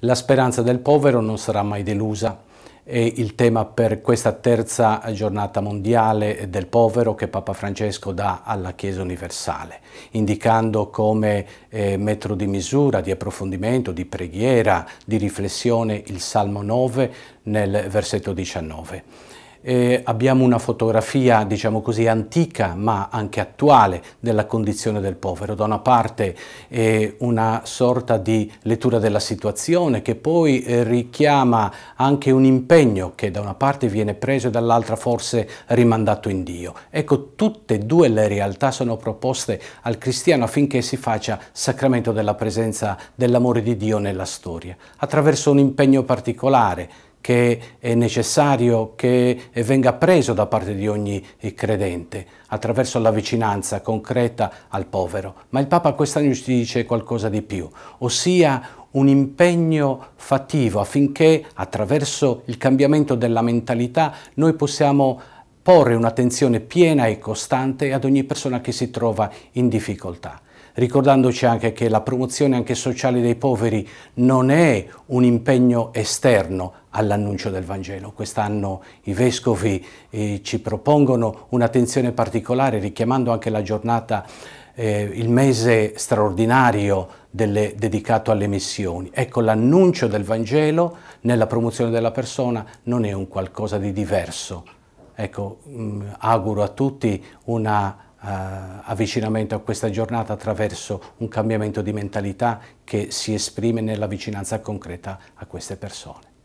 La speranza del povero non sarà mai delusa. È il tema per questa terza giornata mondiale del povero che Papa Francesco dà alla Chiesa universale, indicando come eh, metro di misura, di approfondimento, di preghiera, di riflessione il Salmo 9 nel versetto 19. Eh, abbiamo una fotografia, diciamo così, antica ma anche attuale della condizione del povero. Da una parte eh, una sorta di lettura della situazione che poi eh, richiama anche un impegno che da una parte viene preso e dall'altra forse rimandato in Dio. Ecco, tutte e due le realtà sono proposte al cristiano affinché si faccia sacramento della presenza dell'amore di Dio nella storia, attraverso un impegno particolare, che è necessario che venga preso da parte di ogni credente attraverso la vicinanza concreta al povero. Ma il Papa quest'anno ci dice qualcosa di più, ossia un impegno fattivo affinché attraverso il cambiamento della mentalità noi possiamo porre un'attenzione piena e costante ad ogni persona che si trova in difficoltà ricordandoci anche che la promozione anche sociale dei poveri non è un impegno esterno all'annuncio del Vangelo. Quest'anno i Vescovi eh, ci propongono un'attenzione particolare richiamando anche la giornata eh, il mese straordinario delle, dedicato alle missioni. Ecco, l'annuncio del Vangelo nella promozione della persona non è un qualcosa di diverso. Ecco, mh, mm, auguro a tutti una eh, avvicinamento a questa giornata attraverso un cambiamento di mentalità che si esprime nella vicinanza concreta a queste persone.